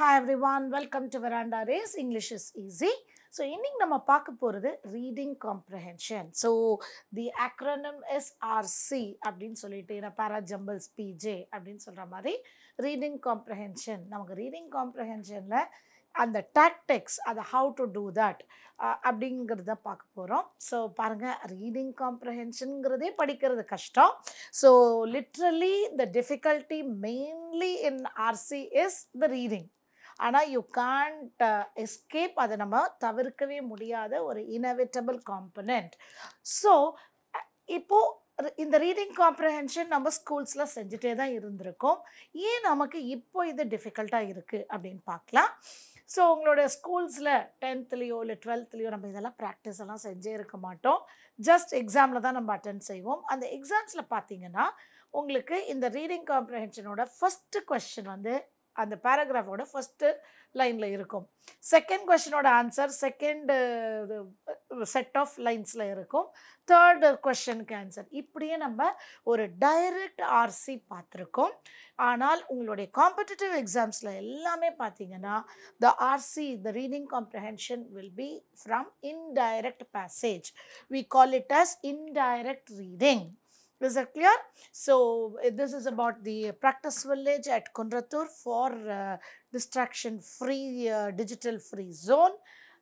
Hi everyone welcome to Veranda Race English is easy so இன்னைக்கு நம்ம பார்க்க போகிறது reading comprehension so the acronym SRC அப்படின்னு சொல்லிட்டு ஏன்னா பேரா ஜம்பிள்ஸ் பிஜே அப்படின்னு சொல்கிற மாதிரி ரீடிங் காம்ப்ரஹென்ஷன் நமக்கு ரீடிங் காம்ப்ரஹென்ஷனில் அந்த டாக்டிக்ஸ் அதை ஹவு டு டூ தட் அப்படிங்கிறத பார்க்க போகிறோம் ஸோ பாருங்கள் ரீடிங் காம்ப்ரஹென்ஷனுங்கிறதே படிக்கிறது கஷ்டம் so literally the difficulty mainly in RC is the reading ஆனால் யூ கான்ட் எஸ்கேப் அதை நம்ம தவிர்க்கவே முடியாத ஒரு இனவிட்டபிள் காம்பனண்ட் ஸோ இப்போது இந்த ரீடிங் காம்ப்ரஹென்ஷன் நம்ம ஸ்கூல்ஸில் செஞ்சுட்டே தான் இருந்திருக்கோம் ஏன் நமக்கு இப்போ இது டிஃபிகல்ட்டாக இருக்குது அப்படின்னு பார்க்கலாம் ஸோ உங்களோட ஸ்கூல்ஸில் டென்த்லேயோ இல்லை டுவெல்த்லேயோ நம்ம இதெல்லாம் ப்ராக்டிஸ் எல்லாம் செஞ்சே இருக்க மாட்டோம் ஜஸ்ட் எக்ஸாமில் தான் நம்ம அட்டன் செய்வோம் அந்த எக்ஸாம்ஸில் பார்த்தீங்கன்னா உங்களுக்கு இந்த ரீடிங் காம்ப்ரஹென்ஷனோட ஃபஸ்ட்டு கொஷின் வந்து அந்த பேராகிராஃபோட ஃபஸ்ட்டு லைனில் இருக்கும் செகண்ட் கொஷினோட ஆன்சர் செகண்ட் செட் ஆஃப் லைன்ஸில் இருக்கும் தேர்டு கொஷனுக்கு ஆன்சர் இப்படியே நம்ம ஒரு டைரக்ட் ஆர்சி பார்த்துருக்கோம் ஆனால் உங்களுடைய காம்படிட்டிவ் எக்ஸாம்ஸில் எல்லாமே பார்த்தீங்கன்னா the RC the reading comprehension will be from indirect passage we call it as indirect reading Is that clear? So, uh, this is about the practice village at Kunratur for uh, distraction free, uh, digital free zone.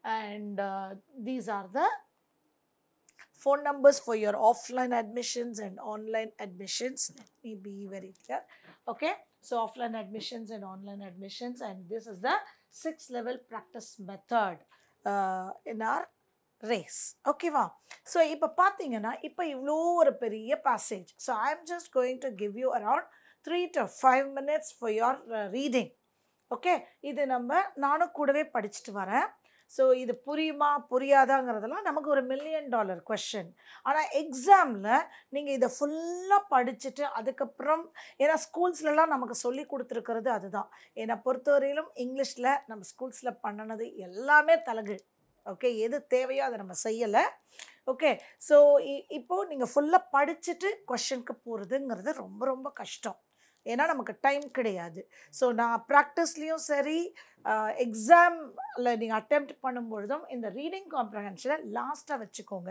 And uh, these are the phone numbers for your offline admissions and online admissions. Let me be very clear. Okay. So, offline admissions and online admissions. And this is the six level practice method uh, in our race ஓகேவா so இப்போ பார்த்தீங்கன்னா இப்போ இவ்வளோ ஒரு பெரிய passage so I am just going to give you around three to five minutes for your reading okay இது நம்ம நானும் கூடவே படிச்சுட்டு வரேன் ஸோ இது புரியுமா புரியாதாங்கிறதெல்லாம் நமக்கு ஒரு மில்லியன் டாலர் கொஷின் ஆனால் எக்ஸாமில் நீங்கள் இதை ஃபுல்லாக படிச்சுட்டு அதுக்கப்புறம் ஏன்னா ஸ்கூல்ஸ்லலாம் நமக்கு சொல்லி கொடுத்துருக்கிறது அதுதான் என்னை பொறுத்தவரையிலும் இங்கிலீஷில் நம்ம ஸ்கூல்ஸில் பண்ணினது எல்லாமே தலகு ஓகே எது தேவையோ அதை நம்ம செய்யலை ஓகே ஸோ இப்போது நீங்கள் ஃபுல்லாக படிச்சுட்டு கொஷனுக்கு போகிறதுங்கிறது ரொம்ப ரொம்ப கஷ்டம் ஏன்னா நமக்கு டைம் கிடையாது ஸோ நான் ப்ராக்டிஸ்லேயும் சரி எக்ஸாமில் நீங்கள் அட்டெம்ப்ட் பண்ணும்பொழுதும் இந்த ரீடிங் காம்ப்ரஹென்ஷனை லாஸ்ட்டாக வச்சுக்கோங்க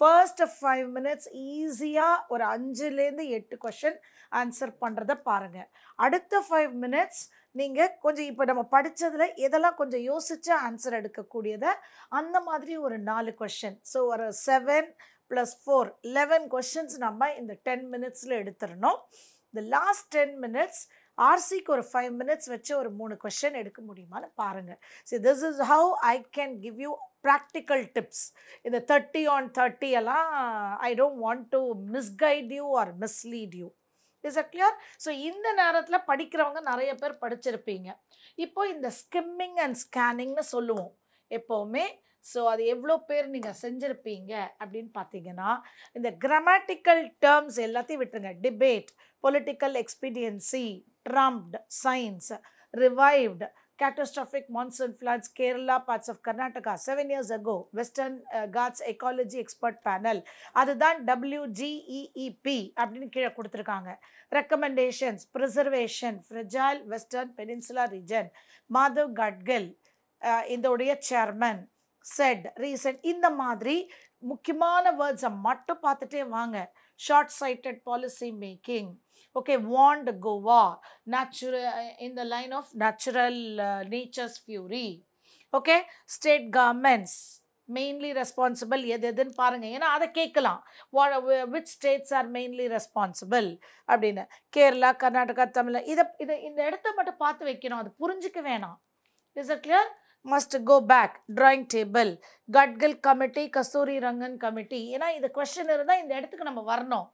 ஃபர்ஸ்ட் ஃபைவ் மினிட்ஸ் ஈஸியாக ஒரு அஞ்சுலேருந்து எட்டு கொஷின் ஆன்சர் பண்ணுறத பாருங்கள் அடுத்த ஃபைவ் மினிட்ஸ் நீங்கள் கொஞ்சம் இப்போ நம்ம படித்ததில் எதெல்லாம் கொஞ்சம் யோசித்து ஆன்சர் எடுக்கக்கூடியதை அந்த மாதிரி ஒரு நாலு கொஷின் ஸோ ஒரு seven plus four eleven questions நம்ம இந்த டென் மினிட்ஸில் எடுத்துடணும் இந்த லாஸ்ட் டென் மினிட்ஸ் ஆர்சிக்கு ஒரு ஃபைவ் மினிட்ஸ் வச்சு ஒரு மூணு கொஷின் எடுக்க முடியுமான்னு பாருங்கள் so this is how I can give you practical tips இந்த தேர்ட்டி ஆன் தேர்ட்டி எல்லாம் I don't want to misguide you or mislead you is a clear so இந்த நேரத்தில் படிக்கிறவங்க நிறைய பேர் படிச்சிருப்பீங்க இப்போ இந்த ஸ்கிம்மிங் அண்ட் ஸ்கேனிங்னு சொல்லுவோம் எப்போவுமே ஸோ அது எவ்வளோ பேர் நீங்கள் செஞ்சுருப்பீங்க அப்படின்னு பார்த்தீங்கன்னா இந்த கிராமட்டிக்கல் டேர்ம்ஸ் எல்லாத்தையும் விட்டுருங்க debate political expediency trumped science revived catastrophic monsoon floods, Kerala, parts of Karnataka. Seven years ago, Western uh, Ghats Ecology Expert Panel, அதுதான் டபிள்யூஜிஇஇபி e e அப்படின்னு கீழே கொடுத்துருக்காங்க recommendations preservation fragile western peninsula region Madhav Gadgil இதோடைய chairman set recent இந்த மாதிரி முக்கியமான வேர்ட்ஸை மட்டும் பார்த்துட்டே வாங்க short sighted policy making okay want Goa natural in uh, the line of natural nature's nature's okay state state mainly responsible எது எதுன்னு பாருங்கள் ஏன்னா அதை கேட்கலாம் which states are mainly responsible அப்படின்னு கேரளா கர்நாடகா தமிழ் இதை இதை இந்த இடத்த மட்டும் பார்த்து வைக்கணும் அது புரிஞ்சிக்க வேணாம் is it clear must go back drawing table Gadgil committee Kasthuri Rangan committee ஏன்னா இது கொஸ்டின் இருந்தால் இந்த இடத்துக்கு நம்ம வரணும்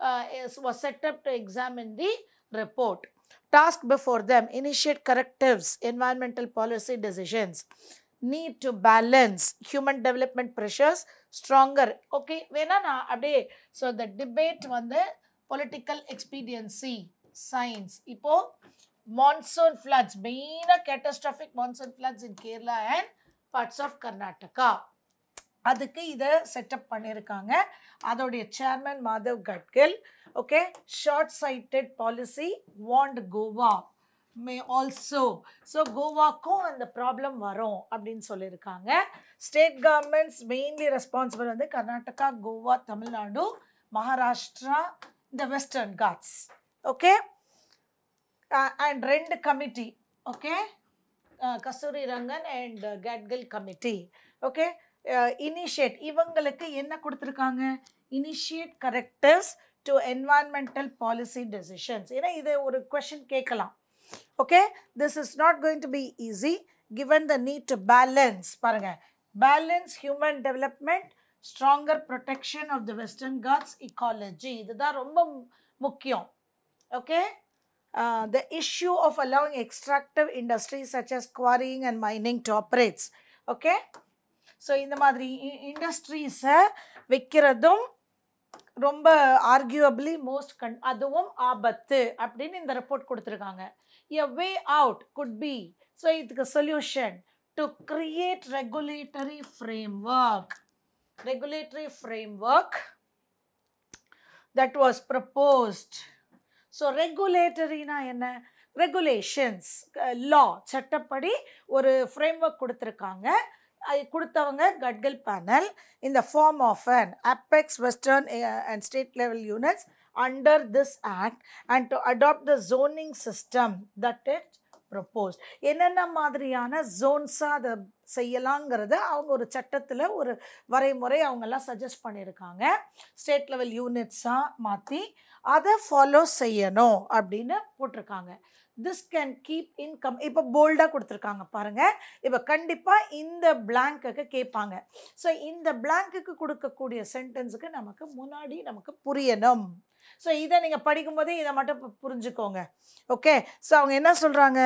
uh, is, was set up to examine the report. Task before them, initiate correctives, environmental policy decisions, need to balance human development pressures, stronger. Okay, venana abde. So, the debate on the political expediency, science. Ipo, monsoon floods, main catastrophic monsoon floods in Kerala and parts of Karnataka. அதுக்கு இதை setup பண்ணியிருக்காங்க அதோடைய chairman Madhav Gadgil okay short sighted policy want Goa may also so கோவாக்கும் அந்த problem வரும் அப்படின்னு சொல்லியிருக்காங்க state governments mainly responsible வந்து கர்நாடகா கோவா தமிழ்நாடு மகாராஷ்டிரா இந்த வெஸ்டர்ன் காட்ஸ் ஓகே அண்ட் ரெண்டு committee okay Kasturi Rangan and Gadgil committee okay initiate இவங்களுக்கு என்ன கொடுத்துருக்காங்க initiate characters to environmental policy decisions ஏன்னா இது ஒரு கொஷின் கேட்கலாம் okay this is not going to be easy given the need to balance பாருங்கள் balance human development stronger protection of the Western Ghats ecology இதுதான் ரொம்ப முக்கியம் okay the issue of along extractive industries such as quarrying and mining to operates okay so இந்த மாதிரி இண்டஸ்ட்ரீஸை வைக்கிறதும் ரொம்ப arguably most கண் அதுவும் ஆபத்து அப்படின்னு இந்த ரிப்போர்ட் கொடுத்துருக்காங்க a way out could be so இதுக்கு solution to create regulatory framework regulatory framework that was proposed so ரெகுலேட்டரினா என்ன ரெகுலேஷன்ஸ் லா சட்டப்படி ஒரு ஃப்ரேம் ஒர்க் கொடுத்துருக்காங்க கொடுத்தவங்க கட்கல் பேனல் இந்த form of an apex western and state level units under this act and to adopt the zoning system that it propose என்னென்ன மாதிரியான ஜோன்ஸாக அதை செய்யலாங்கிறத அவங்க ஒரு சட்டத்தில் ஒரு வரைமுறை அவங்கெல்லாம் சஜஸ்ட் பண்ணியிருக்காங்க ஸ்டேட் லெவல் யூனிட்ஸாக மாற்றி அதை ஃபாலோ செய்யணும் அப்படின்னு போட்டிருக்காங்க திஸ் கேன் கீப் இன்கம் இப்போ போல்டாக கொடுத்துருக்காங்க பாருங்கள் இப்போ கண்டிப்பாக இந்த பிளாங்க்கு கேட்பாங்க ஸோ இந்த பிளாங்க்கு கொடுக்கக்கூடிய சென்டென்ஸுக்கு நமக்கு முன்னாடி நமக்கு புரியணும் ஸோ இதை நீங்கள் படிக்கும்போதே இதை மட்டும் புரிஞ்சுக்கோங்க ஓகே ஸோ அவங்க என்ன சொல்கிறாங்க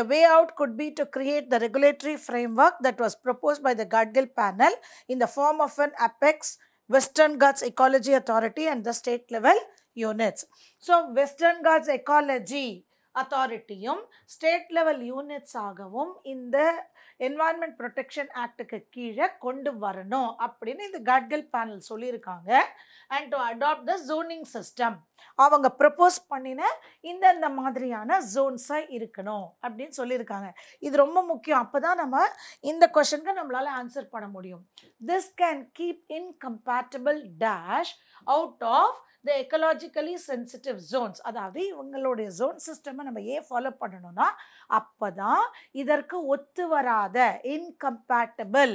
a way out could be to create the regulatory framework that was propose by the Gadgil panel இந்த form of an apex Western Ghats ecology authority and the state level units so Western Ghats ecology அத்தாரிட்டியும் state level யூனிட்ஸாகவும் இந்த environment protection ஆக்டுக்கு கீழே கொண்டு வரணும் அப்படின்னு இந்த கட்கல் பேனல் சொல்லியிருக்காங்க and to adopt the zoning system அவங்க ப்ரப்போஸ் பண்ணின இந்தந்த மாதிரியான ஜோன்ஸாக இருக்கணும் அப்படின்னு சொல்லியிருக்காங்க இது ரொம்ப முக்கியம் அப்போ தான் நம்ம இந்த கொஷனுக்கு நம்மளால் ஆன்சர் பண்ண முடியும் this can keep incompatible dash out of the ecologically sensitive zones அதாவது இவங்களுடைய ஜோன் சிஸ்டமை நம்ம ஏன் ஃபாலோ பண்ணணும்னா அப்போ தான் இதற்கு ஒத்து வராத இன்கம்பேட்டபிள்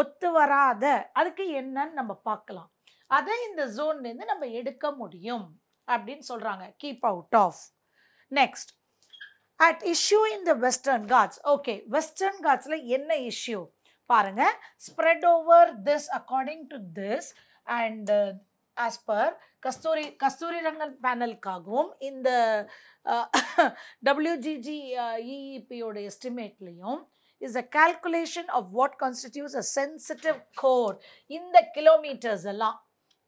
ஒத்து வராத அதுக்கு என்னன்னு நம்ம பார்க்கலாம் அதை இந்த ஜோன்லேருந்து நம்ம எடுக்க முடியும் அப்படின்னு சொல்கிறாங்க keep out of next at issue in the Western Ghats okay Western காட்ஸில் என்ன இஷ்யூ பாருங்கள் spread over this according to this and as per Kasturi Kasturi Rangan பேனலுக்காகவும் இந்த டபிள்யூஜிஜி இஇபியோட எஸ்டிமேட்லேயும் is a calculation of what constitute a sensitive core இந்த kilometres எல்லாம்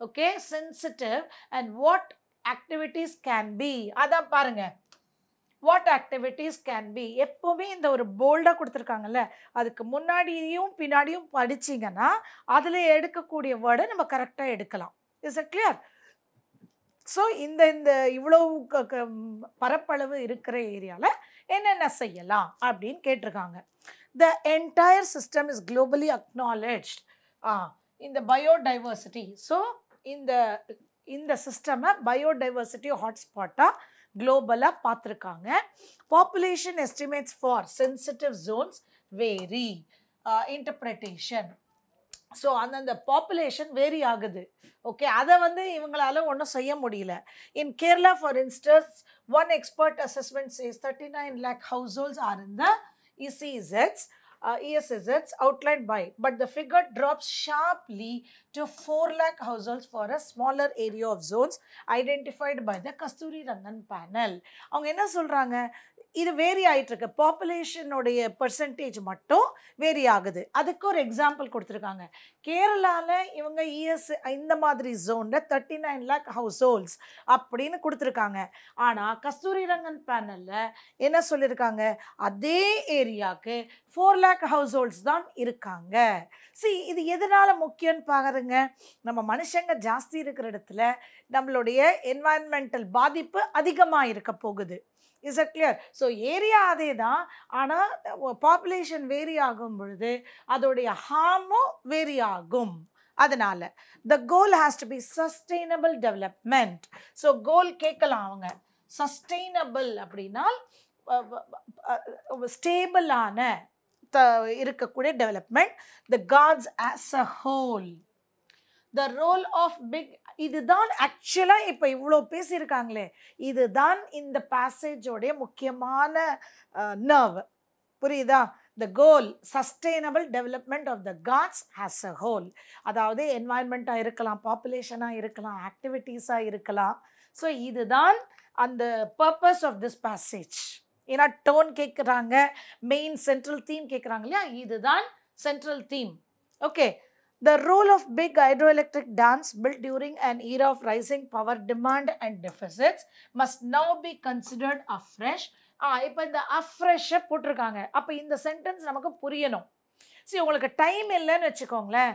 okay sensitive and what activities can be அதான் பாருங்கள் வாட் ஆக்டிவிட்டீஸ் கேன் பி எப்போவுமே இந்த ஒரு போல்டாக கொடுத்துருக்காங்கல்ல அதுக்கு முன்னாடியும் பின்னாடியும் படிச்சிங்கன்னா அதில் எடுக்கக்கூடிய வேர்டை நம்ம கரெக்டாக எடுக்கலாம் இஸ் அ கிளியர் ஸோ இந்த இந்த இவ்வளோ பரப்பளவு இருக்கிற ஏரியாவில் என்னென்ன செய்யலாம் அப்படின்னு கேட்டிருக்காங்க the entire system is globally ah இந்த பயோடைவர்சிட்டி ஸோ இந்த இந்த சிஸ்டமை பயோடைவர்சிட்டி ஹாட்ஸ்பாட்டாக குளோபலாக பார்த்துருக்காங்க population estimates for sensitive zones vary interpretation so அந்தந்த பாப்புலேஷன் வேரி ஆகுது ஓகே அதை வந்து இவங்களால ஒன்றும் செய்ய முடியல in Kerala for instance one expert assessment says thirty nine lakh households are இந்த இசிஇசெட்ஸ் outline by but the figure drops sharply to four lakh households for a smaller area of zones identified by the Kasturi Rangan panel அவங்க என்ன சொல்கிறாங்க இது vary ஆகிட்டுருக்கு பாப்புலேஷனுடைய percentage மட்டும் vary ஆகுது அதுக்கு ஒரு எக்ஸாம்பிள் கொடுத்துருக்காங்க கேரளாவில் இவங்க இஎஸ் e இந்த மாதிரி ஜோனில் thirty nine lakh households அப்படின்னு கொடுத்துருக்காங்க ஆனால் கஸ்தூரி ரங்கன் பேனலில் என்ன சொல்லியிருக்காங்க அதே ஏரியாவுக்கு ஃபோர் லேக் ஹவுஸ் ஹோல்ஸ் தான் இருக்காங்க சி இது எதனால் முக்கியம்னு பாருங்க நம்ம மனுஷங்க ஜாஸ்தி இருக்கிற இடத்துல நம்மளுடைய என்வாயன்மெண்டல் பாதிப்பு அதிகமாக இருக்க போகுது is at clear so area அதே தான் ஆனால் பாப்புலேஷன் வேரி ஆகும் பொழுது அதோடைய ஹார்மும் வேரி ஆகும் அதனால் the goal has to be sustainable development so goal கேட்கலாம் அவங்க சஸ்டெயினபிள் அப்படின்னா ஸ்டேபிளான இருக்கக்கூடிய development the Ghats as a whole the role of big இதுதான் ஆக்சுவலாக இப்போ இவ்வளோ பேசியிருக்காங்களே இதுதான் இந்த பேசேஜோடைய முக்கியமான நர்வ் புரியுதா the goal sustainable development of the Ghats has a whole அதாவது என்வாயன்மெண்ட்டாக இருக்கலாம் பாப்புலேஷனாக இருக்கலாம் ஆக்டிவிட்டீஸாக இருக்கலாம் ஸோ இதுதான் அந்த பர்பஸ் ஆஃப் திஸ் பேசேஜ் ஏன்னா டோன் கேட்குறாங்க மெயின் சென்ட்ரல் தீம் கேட்குறாங்க இல்லையா இதுதான் central theme okay The role of big hydroelectric dams built during an era of rising power demand and deficits must now be considered afresh. ஆ இப்போ இந்த அஃப்ரெஷ்ஷை போட்டிருக்காங்க அப்போ இந்த சென்டென்ஸ் நமக்கு புரியணும் சரி உங்களுக்கு டைம் இல்லைன்னு வச்சுக்கோங்களேன்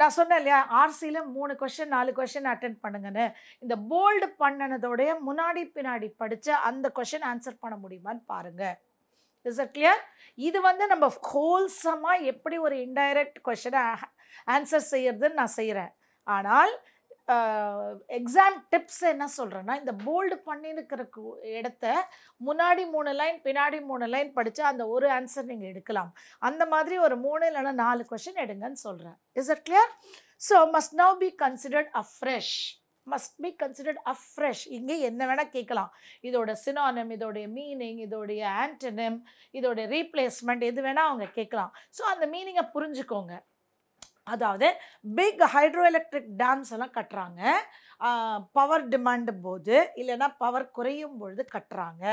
நான் சொன்னேன் இல்லையா ஆர்சியில் மூணு கொஷின் நாலு கொஷின் அட்டன் பண்ணுங்கன்னு இந்த போல்டு பண்ணினதோடைய முன்னாடி பின்னாடி படித்து அந்த கொஷின் ஆன்சர் பண்ண முடியுமான்னு பாருங்கள் இஸ் இட் கிளியர் இது வந்து நம்ம ஹோல்சமாக எப்படி ஒரு இன்டைரக்ட் கொஷனை ஆன்சர் செய்கிறதுன்னு நான் செய்கிறேன் ஆனால் எக்ஸாம் டிப்ஸ் என்ன சொல்கிறேன்னா இந்த போல்டு பண்ணிருக்கிற இடத்த முன்னாடி மூணு லைன் பின்னாடி மூணு லைன் படித்தா அந்த ஒரு ஆன்சர் நீங்கள் எடுக்கலாம் அந்த மாதிரி ஒரு மூணு இல்லைன்னா நாலு கொஷின் எடுங்கன்னு சொல்கிறேன் is it clear so must now be considered afresh must be considered afresh இங்கே என்ன வேணால் கேட்கலாம் இதோட சினானம் இதோடைய மீனிங் இதோடைய ஆன்டனம் இதோடைய ரீப்ளேஸ்மெண்ட் எது வேணால் அவங்க கேட்கலாம் ஸோ அந்த மீனிங்கை புரிஞ்சுக்கோங்க அதாவது பிக் ஹைட்ரோ எலக்ட்ரிக் டேம்ஸ் எல்லாம் கட்டுறாங்க பவர் டிமாண்டு போது இல்லைன்னா பவர் குறையும் பொழுது கட்டுறாங்க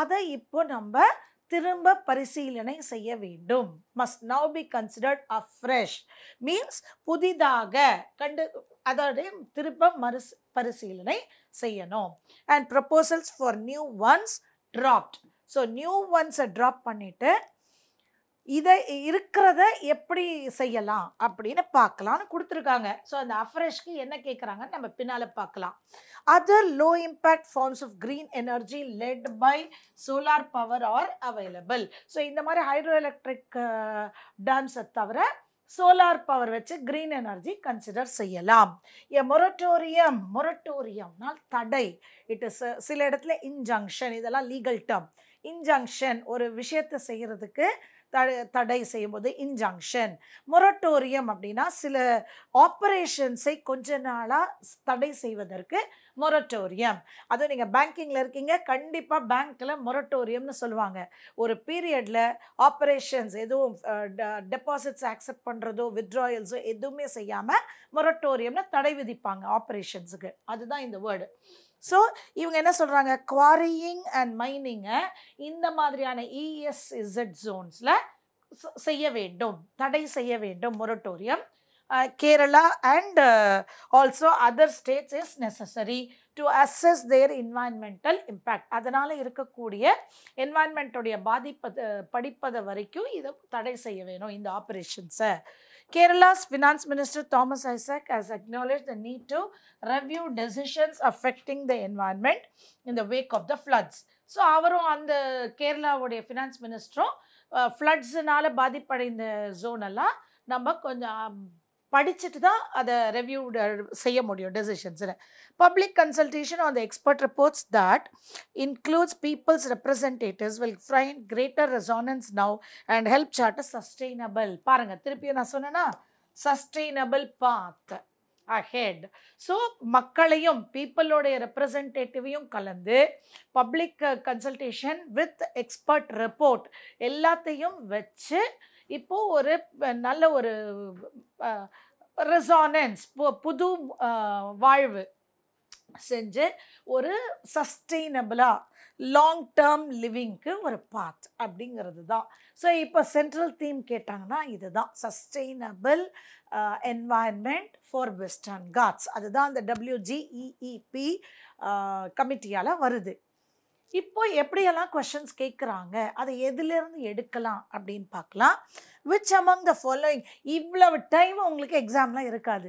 அதை இப்போ நம்ம திரும்ப பரிசீலனை செய்ய வேண்டும் must now be considered afresh means புதிதாக கண்டு அதோடைய திரும்ப மறு பரிசீலனை செய்யணும் and proposals for new ones dropped so new ஒன்ஸை ட்ராப் பண்ணிவிட்டு இதை இருக்கிறத எப்படி செய்யலாம் அப்படின்னு பார்க்கலாம்னு கொடுத்துருக்காங்க ஸோ அந்த அஃப்ரெஷ்க்கு என்ன கேட்குறாங்கன்னு நம்ம பின்னால் பார்க்கலாம் other low impact forms of green energy led by solar power are available so இந்த மாதிரி ஹைட்ரோ எலக்ட்ரிக் டேம்ஸை தவிர சோலார் பவர் வச்சு க்ரீன் எனர்ஜி கன்சிடர் செய்யலாம் எ மொரட்டோரியம் மொரட்டோரியம்னால் தடை இட் இஸ் சில இடத்துல இன்ஜங்ஷன் இதெல்லாம் லீகல் டேர்ம் இன்ஜங்ஷன் ஒரு விஷயத்தை செய்கிறதுக்கு தடை செய்யும்போது இன்ஜங்ஷன் மொரட்டோரியம் அப்படின்னா சில ஆப்ரேஷன்ஸை கொஞ்ச நாளாக தடை செய்வதற்கு மொரட்டோரியம் அதுவும் நீங்கள் பேங்கிங்கில் இருக்கீங்க கண்டிப்பாக பேங்க்கில் மொரட்டோரியம்னு சொல்லுவாங்க ஒரு பீரியடில் ஆப்ரேஷன்ஸ் எதுவும் டெபாசிட்ஸ் அக்செப்ட் பண்ணுறதோ வித்ட்ராயல்ஸோ எதுவுமே செய்யாமல் மொரட்டோரியம்னு தடை விதிப்பாங்க ஆப்ரேஷன்ஸுக்கு அதுதான் இந்த வேர்டு ஸோ இவங்க என்ன சொல்கிறாங்க குவாரியிங் அண்ட் மைனிங்கை இந்த மாதிரியான இஎஸ்இசட் e ஜோன்ஸில் செய்ய வேண்டும் தடை செய்ய வேண்டும் moratorium Kerala and also other states is necessary to assess their environmental impact அதனால் இருக்கக்கூடிய என்வாயன்மெண்ட்டுடைய பாதிப்பது படிப்பதை வரைக்கும் இதை தடை செய்ய வேணும் இந்த ஆப்ரேஷன்ஸை Kerala's Finance Minister Thomas Isaac has acknowledged the need to review decisions affecting the environment in the wake of the floods. So அவரும் அந்த கேரளாவுடைய ஃபினான்ஸ் மினிஸ்டரும் ஃப்ளட்ஸுனால பாதிப்படைந்த ஜோனெல்லாம் நம்ம கொஞ்சம் படிச்சுட்டு தான் அதை ரெவ்யூ செய்ய முடியும் டெசிஷன்ஸில் public consultation on the expert reports that includes people's representatives will find greater resonance now and help chart sustainable பாருங்கள் திருப்பியும் நான் சொன்னேன்னா சஸ்டெயினபிள் பாத் அஹெட் ஸோ மக்களையும் பீப்புளோடைய ரெப்ரசன்டேட்டிவையும் கலந்து public consultation with expert report எல்லாத்தையும் வச்சு இப்போது ஒரு நல்ல ஒரு ரெசானன்ஸ் புது வாழ்வு செஞ்சு ஒரு சஸ்டெயினபிளாக லாங் டேர்ம் லிவிங்க்கு ஒரு பாத் அப்படிங்கிறது தான் ஸோ இப்போ சென்ட்ரல் தீம் கேட்டாங்கன்னா இதுதான் sustainable environment for Western Ghats அதுதான் அந்த டபிள்யூஜிஇஇபி e e கமிட்டியால் வருது இப்போ எப்படியெல்லாம் கொஷின்ஸ் கேட்குறாங்க அதை எதுலேருந்து எடுக்கலாம் அப்படின்னு பார்க்கலாம் விச் அமங் த ஃபாலோயிங் இவ்வளவு டைம் உங்களுக்கு எக்ஸாம்லாம் இருக்காது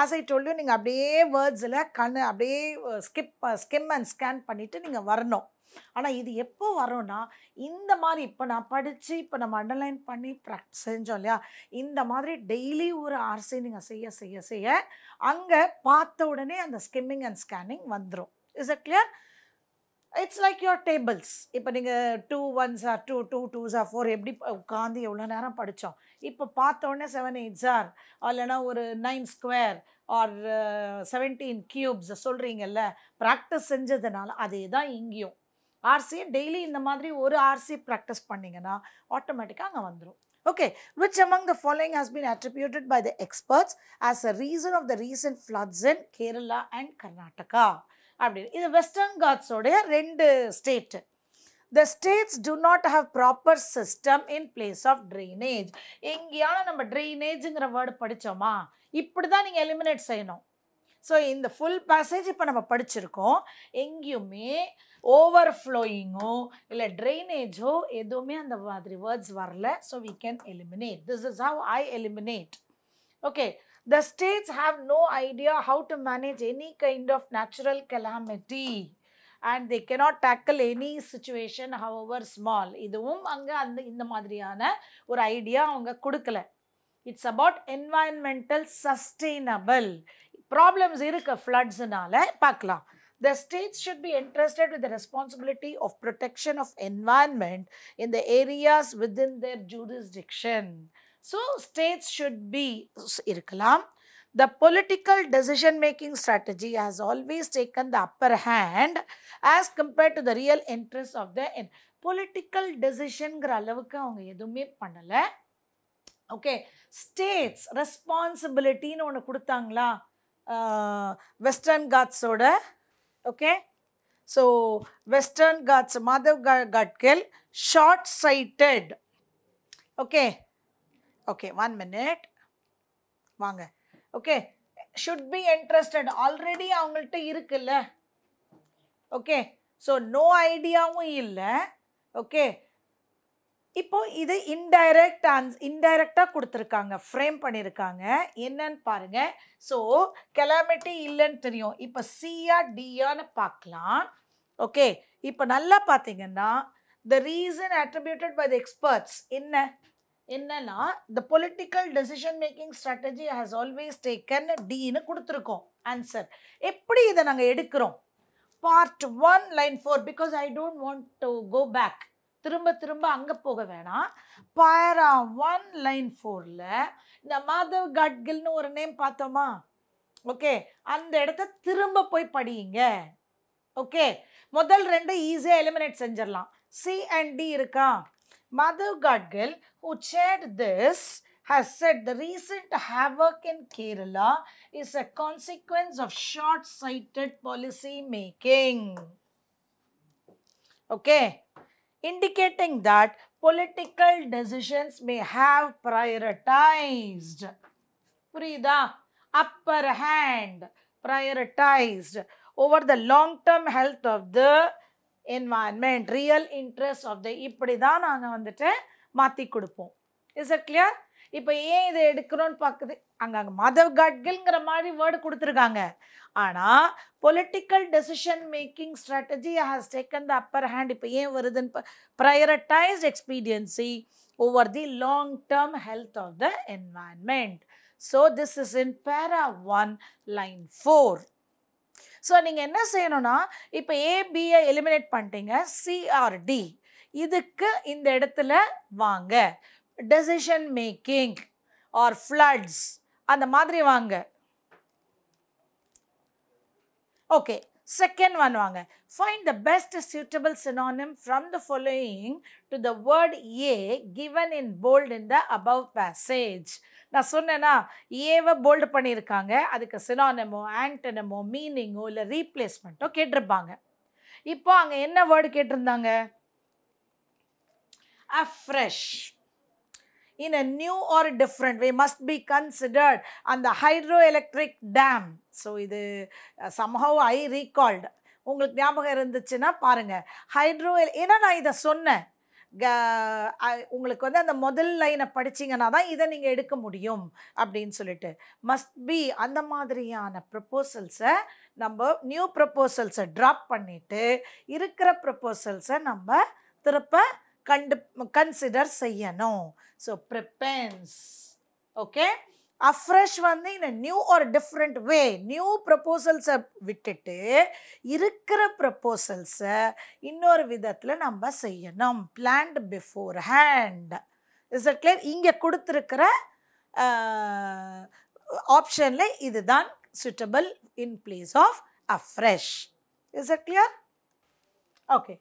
ஆஸ் ஐ டொல்யூ நீங்கள் அப்படியே வேர்ட்ஸில் கண் அப்படியே ஸ்கிப் ஸ்கிம் அண்ட் ஸ்கேன் பண்ணிவிட்டு நீங்கள் வரணும் ஆனால் இது எப்போ வரும்னா இந்த மாதிரி இப்போ நான் படித்து இப்போ நம்ம அண்டர்லைன் பண்ணி ப்ராக்டிஸ் செஞ்சோம் இல்லையா இந்த மாதிரி டெய்லி ஒரு ஆர்சி நீங்கள் செய்ய செய்ய செய்ய அங்கே பார்த்த உடனே அந்த ஸ்கிம்மிங் அண்ட் ஸ்கேனிங் வந்துடும் is it clear it's like your tables இப்போ நீங்கள் two or two two or four எப்படி உட்காந்து எவ்வளோ நேரம் படித்தோம் இப்போ பார்த்தோன்னே செவன் எயிட்ஸ் ஆர் இல்லைனா ஒரு nine square or seventeen cubes சொல்கிறீங்கல்ல ப்ராக்டிஸ் செஞ்சதுனால அதே தான் இங்கேயும் ஆர்சியை டெய்லி இந்த மாதிரி ஒரு ஆர்சி ப்ராக்டிஸ் பண்ணிங்கன்னா ஆட்டோமேட்டிக்காக அங்கே வந்துடும் okay which among the following has been attributed by the experts as a reason of the recent floods in Kerala and Karnataka அப்படின்னு இது வெஸ்டர்ன் காட்ஸோடைய ரெண்டு state the states to not have proper system in place of drainage எங்கேயான நம்ம ட்ரைனேஜுங்கிற word படித்தோமா இப்படி தான் நீங்கள் எலிமினேட் செய்யணும் ஸோ இந்த ஃபுல் பேசேஜ் இப்போ நம்ம படிச்சிருக்கோம் எங்கேயுமே ஓவர் ஃப்ளோயிங்கோ இல்லை ட்ரைனேஜோ எதுவுமே அந்த மாதிரி வேர்ட்ஸ் வரல so we can eliminate this is how I eliminate okay The states have no idea how to manage any kind of natural calamity and they cannot tackle any situation however small. இதுவும் அங்கே அந்த இந்த மாதிரியான ஒரு idea அவங்க கொடுக்கல it's about environmental sustainable problems இருக்குது ஃப்ளட்ஸ்னால பார்க்கலாம் The states should be entrusted with the responsibility of protection of environment in the areas within their jurisdiction. So states should be இருக்கலாம் the political decision making strategy has always taken the upper hand as compared to the real interests of the end. political decisionங்கிற அளவுக்கு அவங்க எதுவுமே பண்ணலை okay states ரெஸ்பான்சிபிலிட்டின்னு ஒன்று கொடுத்தாங்களா Western காட்ஸோட okay so Western Ghats Madhav Gadgil short sighted okay okay one minute வாங்க okay should be interested already அவங்கள்ட்ட இருக்குல்ல ஓகே ஸோ நோ ஐடியாவும் இல்லை ஓகே இப்போ இது இன்டைரக்ட் ஆன்ஸ் இன்டைரக்டாக கொடுத்துருக்காங்க ஃப்ரேம் பண்ணியிருக்காங்க என்னன்னு பாருங்கள் ஸோ கெலாமிட்டி இல்லைன்னு தெரியும் இப்போ சியா டியான்னு பார்க்கலாம் ஓகே இப்போ நல்லா பார்த்தீங்கன்னா the reason attributed by the experts என்ன என்னன்னா இந்த political decision making strategy has always taken டின்னு கொடுத்துருக்கோம் ஆன்சர் எப்படி இதை நாங்கள் எடுக்கிறோம் part one line four because I don't want to go back திரும்ப திரும்ப அங்கே போக வேணாம் பாரா ஒன் லைன் ஃபோரில் இந்த மாதவ் காட்கில்னு ஒரு நேம் பார்த்தோமா ஓகே அந்த இடத்த திரும்ப போய் படியுங்க ஓகே முதல் ரெண்டு ஈஸியாக எலிமினேட் செஞ்சிடலாம் சி அண்ட் டி இருக்கா Madhav Gadgil, who chaired this, has said the recent havoc in Kerala is a consequence of short-sighted policy making. Okay, indicating that political decisions may have prioritized, Purida, upper hand, prioritized over the long-term health of the environment real interest of the இப்படி தான் நாங்கள் வந்துட்டு மாற்றி கொடுப்போம் is it clear இப்போ ஏன் இதை எடுக்கிறோன்னு பார்க்குது அங்கே அங்கே மதவ் மாதிரி வேர்டு கொடுத்துருக்காங்க ஆனால் political decision making strategy has taken the upper hand இப்போ ஏன் வருதுன்னு prioritised expediency over the long term health of the environment so this is in para one line four so நீங்கள் என்ன செய்யணும்னா இப்போ ஏபிஐ எலிமினேட் பண்ணிட்டீங்க சிஆர்டி இதுக்கு இந்த இடத்துல வாங்க டெசிஷன் மேக்கிங் ஆர் ஃப்ளட்ஸ் அந்த மாதிரி வாங்க ஓகே செகண்ட் ஒன் வாங்க find the best suitable synonym from the following to the word A given in bold in the above passage நான் சொன்னேன்னா ஏவை போல்டு பண்ணியிருக்காங்க அதுக்கு சினானமோ ஆண்டனமோ மீனிங்கோ இல்லை ரீப்ளேஸ்மெண்ட்டோ கேட்டிருப்பாங்க இப்போ அங்கே என்ன வேர்டு கேட்டிருந்தாங்க afresh in a new or different way must be considered அந்த ஹைட்ரோ எலக்ட்ரிக் டேம் ஸோ இது சம்ஹவ் ஐ ரீகால்டு உங்களுக்கு ஞாபகம் இருந்துச்சுன்னா பாருங்கள் ஹைட்ரோ ஏன்னா நான் இதை சொன்னேன் உங்களுக்கு வந்து அந்த முதல் லைனை படிச்சிங்கன்னா தான் இதை நீங்கள் எடுக்க முடியும் அப்படின்னு சொல்லிட்டு மஸ்ட் பி அந்த மாதிரியான ப்ரப்போசல்ஸை நம்ம நியூ ப்ரப்போசல்ஸை ட்ராப் பண்ணிவிட்டு இருக்கிற ப்ரப்போசல்ஸை நம்ம திருப்ப கண்டு கன்சிடர் செய்யணும் ஸோ ப்ரிப்பென்ஸ் ஓகே அஃப்ரெஷ் வந்து இந்த நியூ ஒரு டிஃப்ரெண்ட் வே நியூ ப்ரப்போசல்ஸை விட்டுட்டு இருக்கிற ப்ரப்போசல்ஸை இன்னொரு விதத்தில் நம்ம செய்யணும் planned beforehand is it clear இங்கே கொடுத்துருக்கிற ஆப்ஷனில் இதுதான் suitable in place of afresh is it clear okay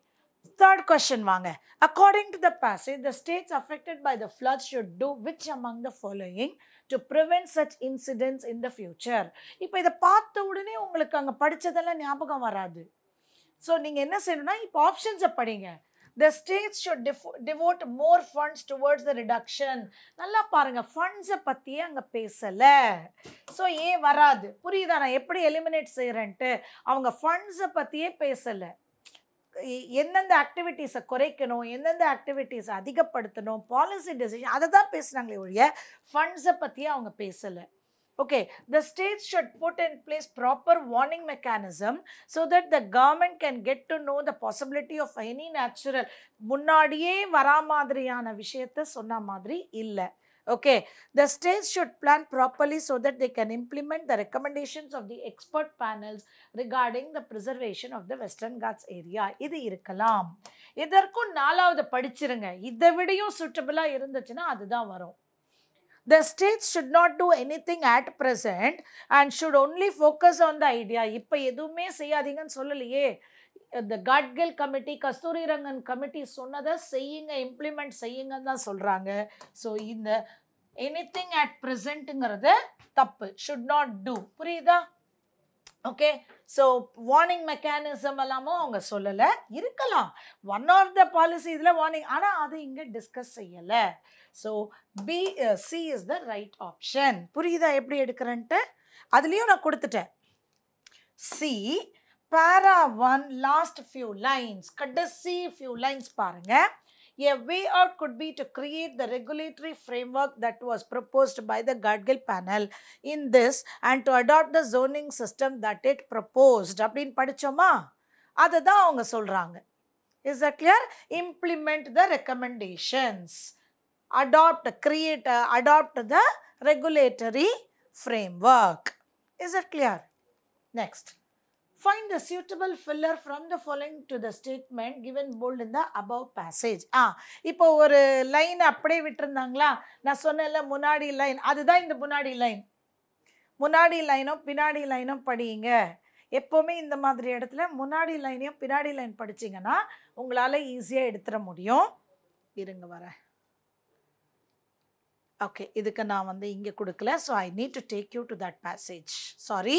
third question வாங்க. அக்கார்டிங் to the passage, the states affected by the flood should do which among the following to prevent such incidents in the future? இப்போ இதை பார்த்த உடனே உங்களுக்கு அங்கே படித்ததெல்லாம் ஞாபகம் வராது ஸோ நீங்கள் என்ன செய்யணும்னா இப்போ ஆப்ஷன்ஸை படிங்க the states should devote more funds towards the reduction நல்லா பாருங்கள் ஃபண்ட்ஸை பற்றியே அங்கே பேசலை ஸோ ஏன் வராது புரியுதா நான் எப்படி எலிமினேட் செய்கிறேன்ட்டு அவங்க ஃபண்ட்ஸை பற்றியே பேசலை எந்தெந்த ஆக்டிவிட்டீஸை குறைக்கணும் எந்தெந்த ஆக்டிவிட்டீஸை அதிகப்படுத்தணும் பாலிசி டெசிஷன் அதை தான் பேசுகிறாங்களே ஒழிய ஃபண்ட்ஸை பற்றியே அவங்க பேசலை okay the state should put in place proper warning mechanism so that the government can get to know the possibility of any natural முன்னாடியே வரா மாதிரியான விஷயத்த சொன்ன மாதிரி இல்லை Okay, the states should plan properly so that they can implement the recommendations of the expert panels regarding the preservation of the Western Ghats area. இது இருக்கலாம். இதற்கும் நாலாவது படிச்சிருங்க. இதை விடையும் சுட்டபிலா இருந்துச்சுன்னா அதுதான் வரும். The states should not do anything at present and should only focus on the idea. இப்போ எதுவுமே செய்யாதீங்கன்னு சொல்லலையே. இந்த காட்கில் கமிட்டி கஸ்தூரி ரங்கன் கமிட்டி சொன்னதை செய்யுங்க இம்ப்ளிமெண்ட் செய்யுங்கன்னு தான் சொல்கிறாங்க ஸோ இந்த எனி திங் அட் ப்ரெசண்ட்டுங்கிறது தப்பு ஷுட் நாட் டூ புரியுதா ஓகே ஸோ வார்னிங் மெக்கானிசம் எல்லாமும் அவங்க சொல்லலை இருக்கலாம் ஒன் ஆஃப் த பாலிசி இதில் வார்னிங் ஆனால் அது இங்கே டிஸ்கஸ் செய்யலை so B C is the right option புரியுதா எப்படி எடுக்கிறேன்ட்டு அதுலேயும் நான் கொடுத்துட்டேன் C para one last few lines கடைசி ஃபியூ லைன்ஸ் பாருங்கள் A way out could be to create the regulatory framework that was proposed by the Gadgil panel in this and to adopt the zoning system that it proposed. அப்படின்னு படித்தோமா அதை தான் அவங்க சொல்கிறாங்க is a clear implement the recommendations adopt create adopt the regulatory framework is a clear next Find the suitable filler from the following to the statement given bold in the above passage ah ah, இப்போ ஒரு line அப்படியே விட்டுருந்தாங்களா நான் சொன்னேன்ல முன்னாடி line அதுதான் இந்த முன்னாடி line முன்னாடி லைனும் பின்னாடி லைனும் படியுங்க எப்போவுமே இந்த மாதிரி இடத்துல முன்னாடி லைனையும் பின்னாடி லைன் படிச்சிங்கன்னா உங்களால் ஈஸியாக எடுத்துட முடியும் இருங்க வரேன் ஓகே இதுக்கு நான் வந்து இங்கே கொடுக்கல so I need to take you to that passage sorry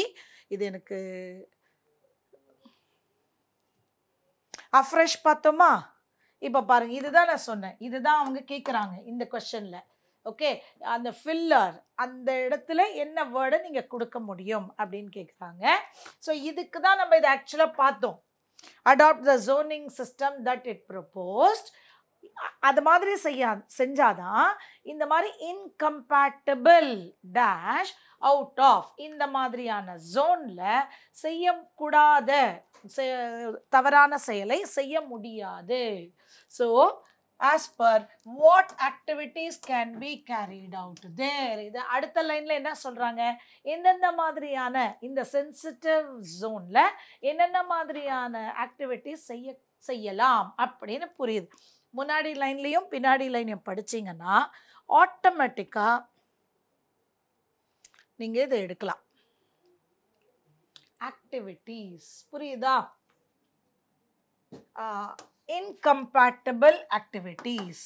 இது எனக்கு அஃப்ரெஷ் பார்த்தோமா இப்போ பாருங்கள் இதுதான் நான் சொன்னேன் இதுதான் அவங்க கேட்குறாங்க இந்த கொஷனில் ஓகே அந்த ஃபில்லர் அந்த இடத்துல என்ன வேர்டை நீங்கள் கொடுக்க முடியும் அப்படின்னு கேட்குறாங்க ஸோ இதுக்கு தான் நம்ம இதை ஆக்சுவலாக பார்த்தோம் adopt the zoning system that it proposed அது மாதிரி செய்யா செஞ்சாதான் இந்த மாதிரி இன்கம்பேட்டபிள் டேஷ் அவுட் ஆஃப் இந்த மாதிரியான ஜோனில் செய்யக்கூடாத தவறான செயலை செய்ய முடியாது so as per what activities can be carried out there இது அடுத்த லைனில் என்ன சொல்கிறாங்க எந்தெந்த மாதிரியான இந்த சென்சிட்டிவ் ஜோனில் என்னென்ன மாதிரியான ஆக்டிவிட்டீஸ் செய்ய செய்யலாம் அப்படின்னு புரியுது முன்னாடி லைன்லேயும் பின்னாடி லைனையும் படித்தீங்கன்னா ஆட்டோமேட்டிக்காக நீங்கள் இதை எடுக்கலாம் ஆக்டிவிட்டீஸ் புரியுதா இன்கம்பேட்டபிள் ஆக்டிவிட்டீஸ்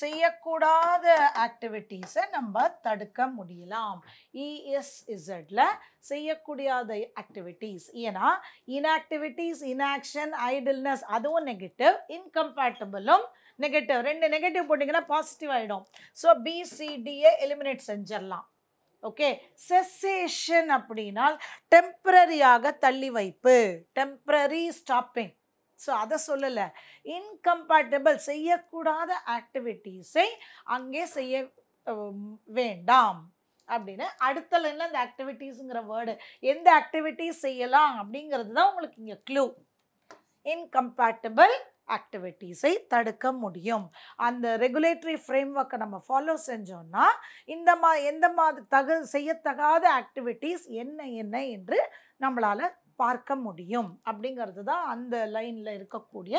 செய்யக்கூடாத ஆக்டிவிட்டீஸை நம்ம தடுக்க முடியலாம் இஎஸ்இசட்ல e செய்யக்கூடியாத ஆக்டிவிட்டீஸ் ஏன்னா இன்ஆக்டிவிட்டீஸ் இன்ஆக்ஷன் ஐடில்னஸ் அதுவும் நெகட்டிவ் இன்கம்பேட்டபிளும் நெகட்டிவ் ரெண்டு நெகட்டிவ் போட்டிங்கன்னா பாசிட்டிவ் ஆகிடும் ஸோ பிசிடியை எலிமினேட் செஞ்சிடலாம் ஓகே செசேஷன் அப்படின்னால் டெம்ப்ரரியாக தள்ளி வைப்பு டெம்ப்ரரி ஸ்டாப்பிங் ஸோ அதை சொல்லலை இன்கம்பேட்டபிள் செய்யக்கூடாத ஆக்டிவிட்டீஸை அங்கே செய்ய வேண்டாம் அப்படின்னு அடுத்த லைனில் இந்த ஆக்டிவிட்டீஸுங்கிற வேர்டு எந்த ஆக்டிவிட்டீஸ் செய்யலாம் அப்படிங்கிறது தான் உங்களுக்கு இங்கே க்ளூ இன்கம்பேட்டபிள் ஆக்டிவிட்டீஸை தடுக்க முடியும் அந்த ரெகுலேட்டரி ஒர்க்கை நம்ம ஃபாலோ செஞ்சோம்னா இந்த மா எந்த மாதிரி தகு செய்யத்தகாத ஆக்டிவிட்டீஸ் என்ன என்ன என்று நம்மளால் பார்க்க முடியும் அப்படிங்கிறது தான் அந்த லைனில் இருக்கக்கூடிய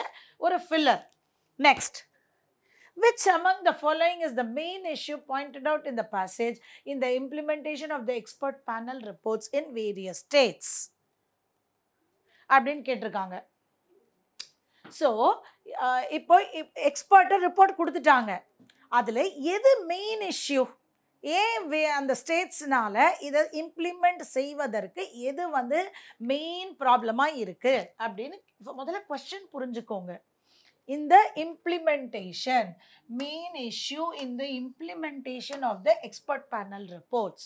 ஒரு filler next Which among the following is the main issue pointed out in the passage in the implementation of the expert panel reports in various states? அப்படின்னு கேட்டிருக்காங்க ஸோ இப்போ எக்ஸ்பர்ட்டு ரிப்போர்ட் கொடுத்துட்டாங்க அதில் எது மெயின் இஷ்யூ ஏன் வே அந்த ஸ்டேட்ஸ்னால் இதை implement செய்வதற்கு எது வந்து மெயின் ப்ராப்ளமாக இருக்குது அப்படின்னு முதல்ல கொஸ்டின் புரிஞ்சுக்கோங்க in the implementation main issue in the implementation of the expert panel reports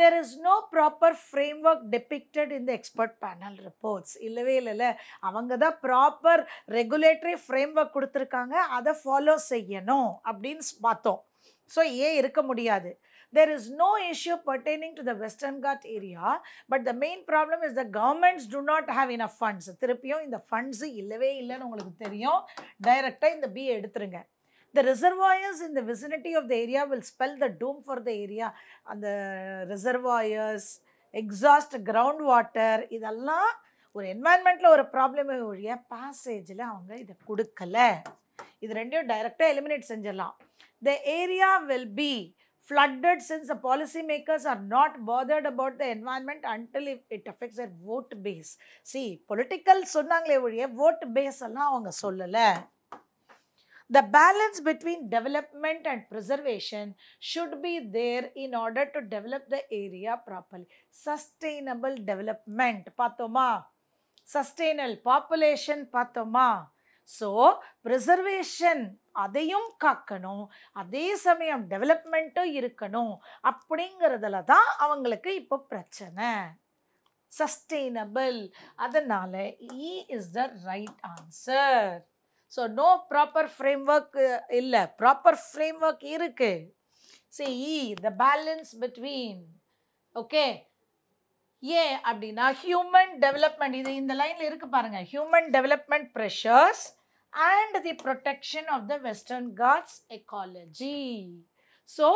there is no proper framework depicted in the expert panel reports இல்லவே இல்லைல்ல அவங்க தான் ப்ராப்பர் ரெகுலேட்டரி ஒர்க் கொடுத்துருக்காங்க அதை ஃபாலோ செய்யணும் அப்படின்னு பார்த்தோம் ஸோ ஏன் இருக்க முடியாது is no issue issue to to Western Ghat area but the main problem is the governments to not have in a funds திருப்பியும் இந்த ஃபண்ட்ஸ் இல்லவே இல்லைன்னு உங்களுக்கு தெரியும் டைரெக்டாக இந்த பி எடுத்துருங்க த ரிசர்வாயர்ஸ் இந்த vicinity of the area will spell the doom for the area அந்த ரிசர்வாயர்ஸ் எக்ஸாஸ்ட் கிரவுண்ட் வாட்டர் இதெல்லாம் ஒரு என்வாயன்மெண்ட்டில் ஒரு ப்ராப்ளம் ஒழிய பேசேஜில் அவங்க இதை கொடுக்கலை இது ரெண்டையும் டைரெக்டாக எலிமினேட் செஞ்சிடலாம் the area will be flooded since a policy makers are not bothered about the environment until it affects our vote base C political சொன்னாங்களே ஒழிய ஓட் பேஸ் எல்லாம் அவங்க சொல்லலை The balance between development and preservation should be there in order to develop the area properly. Sustainable development, Patoma. Sustainable population. Patoma. So, preservation. அதையும் காக்கணும் அதே சமயம் டெவலப்மெண்ட்டும் இருக்கணும் அப்படிங்கிறதுல தான் அவங்களுக்கு இப்போ பிரச்சனை சஸ்டெயினபிள் அதனால் இ is the right answer so no proper framework இல்லை ப்ராப்பர் ஃப்ரேம் ஒர்க் இருக்குது C the balance between okay ஏன் அப்படின்னா ஹியூமன் டெவலப்மெண்ட் இது இந்த லைனில் இருக்குது பாருங்கள் human development pressures and the protection of the Western Ghats ecology so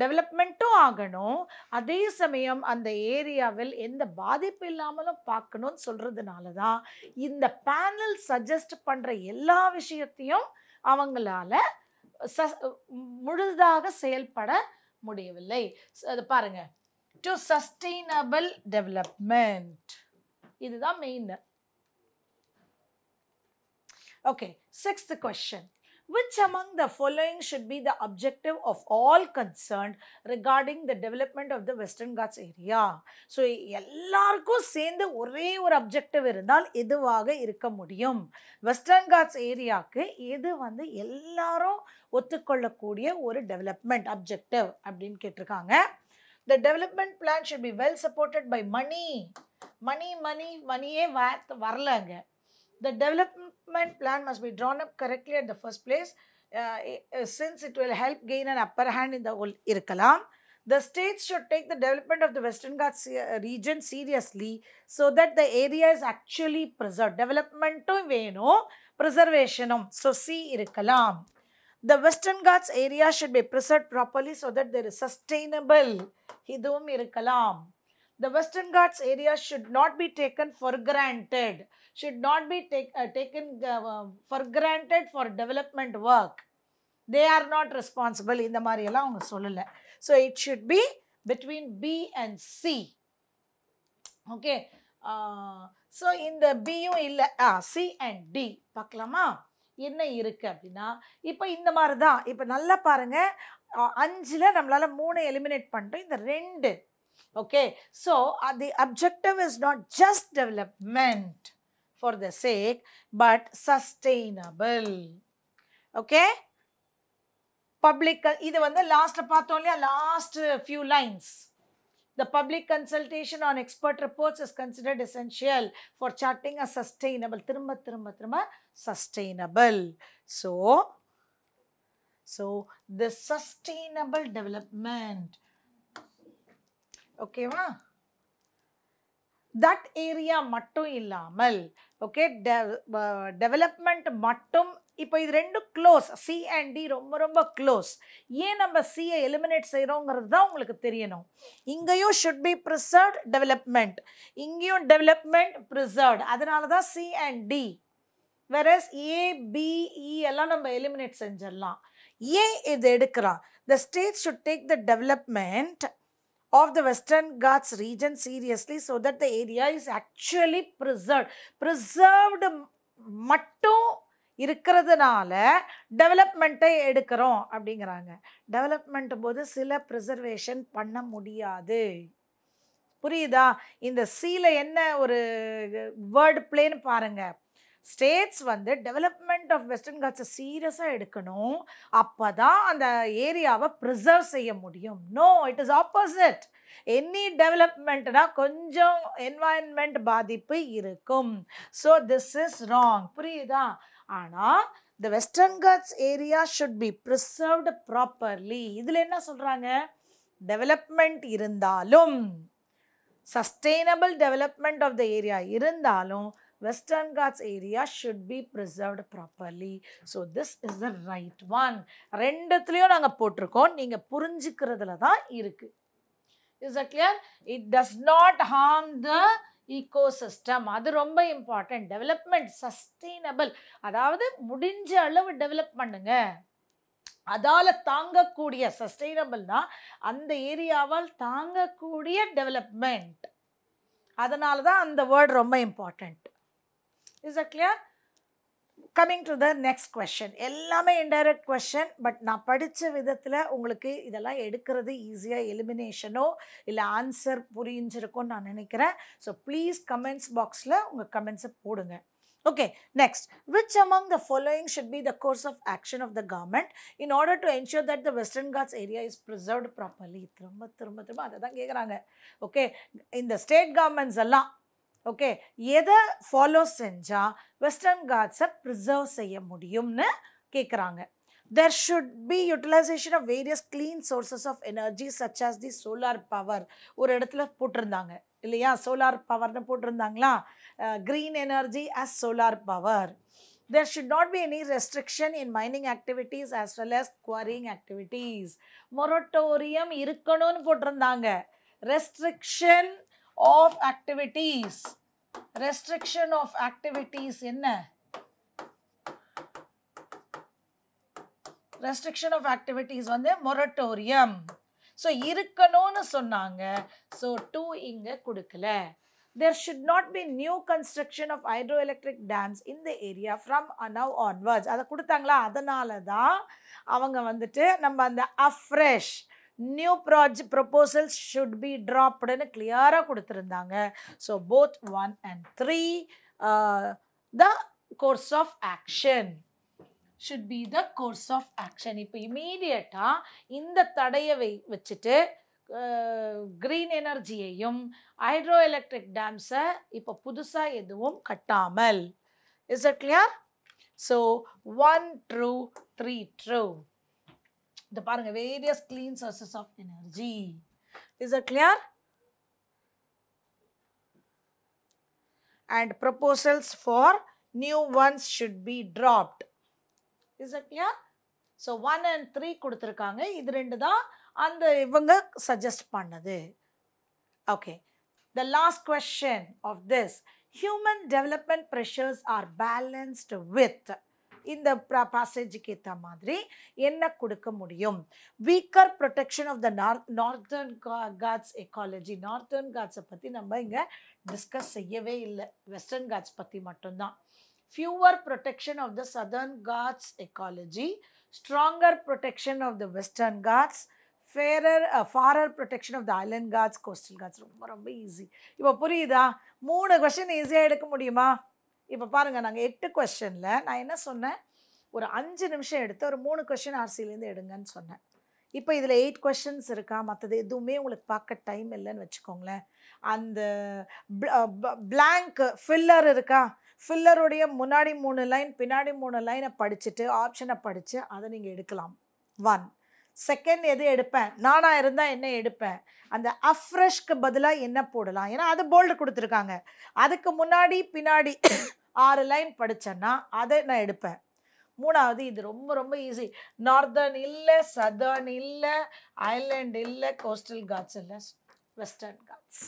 டெவலப்மெண்ட்டும் ஆகணும் அதே சமயம் அந்த ஏரியாவில் எந்த பாதிப்பு இல்லாமலும் பார்க்கணும்னு சொல்கிறதுனால தான் இந்த பேனல் சஜஸ்ட் பண்ணுற எல்லா விஷயத்தையும் அவங்களால ச முழுதாக செயல்பட முடியவில்லை அது பாருங்கள் டு சஸ்டெயினபிள் டெவலப்மெண்ட் இதுதான் main okay sixth question Which among the following should be the objective of all concerned regarding the development of the Western Ghats area? So எல்லாருக்கும் சேர்ந்து ஒரே ஒரு அப்ஜெக்டிவ் இருந்தால் எதுவாக இருக்க முடியும் வெஸ்டர்ன் காட்ஸ் ஏரியாவுக்கு எது வந்து எல்லாரும் ஒத்துக்கொள்ளக்கூடிய ஒரு டெவலப்மெண்ட் அப்ஜெக்டிவ் அப்படின்னு கேட்டிருக்காங்க the development plan should be well supported by money money money மணியே வரலங்க the development plan must be drawn up correctly at the first place uh, uh, since it will help gain an upper hand in the whole Irkalam. The states should take the development of the Western Ghats uh, region seriously so that the area is actually preserved. Development to veno, preservationum. So, see irkalam. The Western Ghats area should be preserved properly so that there is sustainable. Hidum irkalam. the Western Ghats area should not be taken for granted, should not be take, uh, taken uh, for granted for development work. They are not responsible இந்த மாதிரியெல்லாம் அவங்க சொல்லலை so it should be between B and C okay so இந்த பியும் இல்லை ஆ C and D பார்க்கலாமா என்ன இருக்குது அப்படின்னா இப்போ இந்த மாதிரி தான் இப்போ நல்லா பாருங்கள் அஞ்சில் நம்மளால் மூணு எலிமினேட் பண்ணிட்டோம் இந்த ரெண்டு Okay, so uh, the objective is not just development for the sake, but sustainable. Okay. Public, one the last part only, last few lines. The public consultation on expert reports is considered essential for charting a sustainable, திரும்ப sustainable. So, so the sustainable development ஓகேவா that area மட்டும் இல்லாமல் okay development மட்டும் இப்போ இது ரெண்டும் close C and D ரொம்ப ரொம்ப க்ளோஸ் ஏன் நம்ம சியை எலிமினேட் செய்கிறோங்கிறது தான் உங்களுக்கு தெரியணும் இங்கேயும் ஷுட் பி ப்ரிசர்வ் டெவலப்மெண்ட் இங்கேயும் டெவலப்மெண்ட் ப்ரிசர்வ்ட் அதனால தான் C and D versus A B E எல்லாம் நம்ம எலிமினேட் செஞ்சிடலாம் ஏன் இது எடுக்கிறான் the state should take the development of the Western Ghats region seriously so that the area is actually preserved. Preserved மட்டும் இருக்கிறதுனால டெவலப்மெண்ட்டை எடுக்கிறோம் அப்படிங்கிறாங்க டெவலப்மெண்ட் போது சில ப்ரிசர்வேஷன் பண்ண முடியாது புரியுதா இந்த சீல என்ன ஒரு வேர்டு பிளேன்னு பாருங்கள் ஸ்டேட்ஸ் வந்து டெவலப்மெண்ட் ஆஃப் வெஸ்டர்ன் காட்ஸை சீரியஸாக எடுக்கணும் அப்போ தான் அந்த ஏரியாவை ப்ரிசர்வ் செய்ய முடியும் no it is opposite any டெவலப்மெண்ட்னா கொஞ்சம் என்வாயன்மெண்ட் பாதிப்பு இருக்கும் ஸோ திஸ் இஸ் ராங் புரியுதா ஆனால் the Western Ghats area should be preserved properly இதில் என்ன சொல்கிறாங்க டெவலப்மெண்ட் இருந்தாலும் sustainable development of the area இருந்தாலும் Western Ghats area should be preserved properly. So this is the right one. ரெண்டுத்துலேயும் நாங்கள் போட்டிருக்கோம் நீங்கள் புரிஞ்சுக்கிறதுல தான் இருக்குது is a clear it does not harm the ecosystem அது ரொம்ப இம்பார்ட்டன்ட் டெவலப்மெண்ட் சஸ்டெயினபிள் அதாவது முடிஞ்ச அளவு டெவலப் பண்ணுங்க அதால் தாங்கக்கூடிய சஸ்டெயினபிள்னா அந்த ஏரியாவால் தாங்கக்கூடிய டெவலப்மெண்ட் அதனால தான் அந்த வேர்டு ரொம்ப important is a clear coming to the next question எல்லாமே இன்டைரக்ட் கொஷின் பட் நான் படித்த விதத்தில் உங்களுக்கு இதெல்லாம் எடுக்கிறது ஈஸியாக எலிமினேஷனோ இல்லை ஆன்சர் புரிஞ்சிருக்கோன்னு நான் நினைக்கிறேன் ஸோ ப்ளீஸ் கமெண்ட்ஸ் பாக்ஸில் உங்கள் கமெண்ட்ஸை போடுங்க okay next which among the following should be the course of action of the government in order to ensure that the Western Ghats area is preserved properly திரும்ப திரும்ப திரும்ப அதை தான் கேட்குறாங்க ஓகே இந்த ஸ்டேட் கவர்மெண்ட்ஸ் எல்லாம் ஓகே எதை ஃபாலோ செஞ்சால் வெஸ்டர்ன் காட்ஸை ப்ரிசர்வ் செய்ய முடியும்னு கேட்குறாங்க there should be utilisation of various clean sources of energy such as the solar power ஒரு இடத்துல போட்டிருந்தாங்க இல்லையா சோலார் பவர்னு போட்டிருந்தாங்களா green energy as solar power there should not be any restriction in mining activities as well as quarrying activities moratorium இருக்கணும்னு போட்டிருந்தாங்க restriction of activities restriction of activities என்ன restriction of activities வந்து மொரட்டோரியம் ஸோ இருக்கணும்னு சொன்னாங்க so two இங்கே கொடுக்கல there should not be new construction of hydro dams in இந்த area from now onwards அதை கொடுத்தாங்களா அதனால தான் அவங்க வந்துட்டு நம்ம அந்த afresh new proj proposals should be ட்ராப்டுன்னு கிளியராக கொடுத்துருந்தாங்க so both one and three the course of action should be the course of action இப்போ இமீடியட்டாக இந்த தடையை வை வச்சுட்டு க்ரீன் எனர்ஜியையும் ஹைட்ரோ எலக்ட்ரிக் டேம்ஸை இப்போ புதுசாக எதுவும் கட்டாமல் is it clear so one true three true இந்த பாருங்க various clean sources of energy is a clear and proposals for new ones should be dropped is a clear so one and three கொடுத்துருக்காங்க இது ரெண்டு தான் அந்த இவங்க suggest பண்ணது okay the last question of this human development pressures are balanced with இந்த பாசேஜுக்கு ஏற்ற மாதிரி என்ன கொடுக்க முடியும் weaker protection of the north northern Ghats ecology northern காட்ஸை பற்றி நம்ம இங்கே டிஸ்கஸ் செய்யவே இல்லை வெஸ்டர்ன் காட்ஸ் பற்றி மட்டும்தான் fewer protection of the southern Ghats ecology stronger protection of the Western Ghats fairer fairer protection of the island Ghats coastal Ghats ரொம்ப ரொம்ப ஈஸி இப்போ புரியுதா மூணு கொஷின் ஈஸியாக எடுக்க முடியுமா இப்போ பாருங்கள் நாங்கள் எட்டு கொஸ்டினில் நான் என்ன சொன்னேன் ஒரு அஞ்சு நிமிஷம் எடுத்து ஒரு மூணு கொஷின் ஆர்சிலேருந்து எடுங்கன்னு சொன்னேன் இப்போ இதில் எயிட் கொஷின்ஸ் இருக்கா மற்றது எதுவுமே உங்களுக்கு பார்க்க டைம் இல்லைன்னு வச்சுக்கோங்களேன் அந்த பிளாங்க் ஃபில்லர் இருக்கா ஃபில்லருடைய முன்னாடி மூணு லைன் பின்னாடி மூணு லைனை படிச்சுட்டு ஆப்ஷனை படித்து அதை நீங்கள் எடுக்கலாம் ஒன் செகண்ட் எது எடுப்பேன் நானாக இருந்தால் என்ன எடுப்பேன் அந்த அஃப்ரெஷ்க்கு பதிலாக என்ன போடலாம் ஏன்னா அது போல்டு கொடுத்துருக்காங்க அதுக்கு முன்னாடி பின்னாடி ஆறு லைன் படித்தேன்னா அதை நான் எடுப்பேன் மூணாவது இது ரொம்ப ரொம்ப ஈஸி நார்தர்ன் இல்லை சதர்ன் இல்லை ஐலேண்ட் இல்லை கோஸ்டல் காட்ஸ் இல்லை வெஸ்டர்ன் காட்ஸ்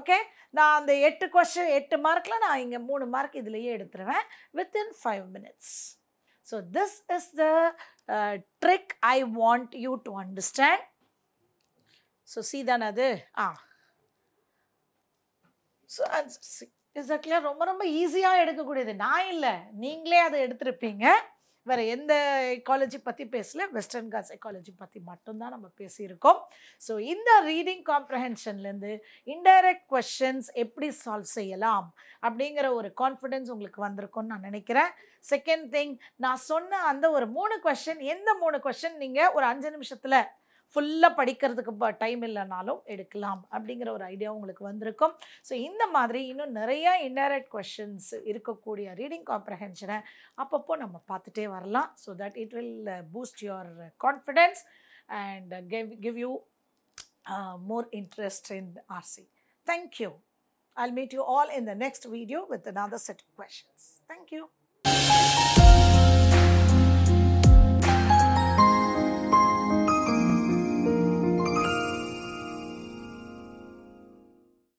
ஓகே நான் அந்த எட்டு கொஸ்டின் எட்டு மார்க்கில் நான் இங்கே மூணு மார்க் இதுலேயே எடுத்துருவேன் within five minutes so this is the trick I want you to understand so சீதான் அது ஆ ஸோ எக்ஸாக்ட்லியாக ரொம்ப ரொம்ப ஈஸியாக எடுக்கக்கூடியது நான் இல்லை நீங்களே அதை எடுத்திருப்பீங்க வேறு எந்த எக்காலஜி பற்றி பேசல வெஸ்டர்ன் காஸ் எக்காலஜி பற்றி மட்டும்தான் நம்ம பேசியிருக்கோம் ஸோ இந்த ரீடிங் காம்ப்ரஹென்ஷன்லேருந்து இன்டைரக்ட் கொஷின்ஸ் எப்படி சால்வ் செய்யலாம் அப்படிங்கிற ஒரு கான்ஃபிடென்ஸ் உங்களுக்கு வந்திருக்கும்னு நான் நினைக்கிறேன் செகண்ட் திங் நான் சொன்ன அந்த ஒரு மூணு கொஷின் எந்த மூணு கொஷின் நீங்கள் ஒரு அஞ்சு நிமிஷத்தில் ஃபுல்லாக படிக்கிறதுக்கு டைம் இல்லைனாலும் எடுக்கலாம் அப்படிங்கிற ஒரு ஐடியா உங்களுக்கு வந்திருக்கும் ஸோ இந்த மாதிரி இன்னும் நிறைய இன்டைரக்ட் கொஷின்ஸ் இருக்கக்கூடிய ரீடிங் காம்ப்ரஹென்ஷனை அப்பப்போ நம்ம பார்த்துட்டே வரலாம் so that it will boost your confidence and give give you more interest in RC thank you meet you all in the next video with with another set of questions. Thank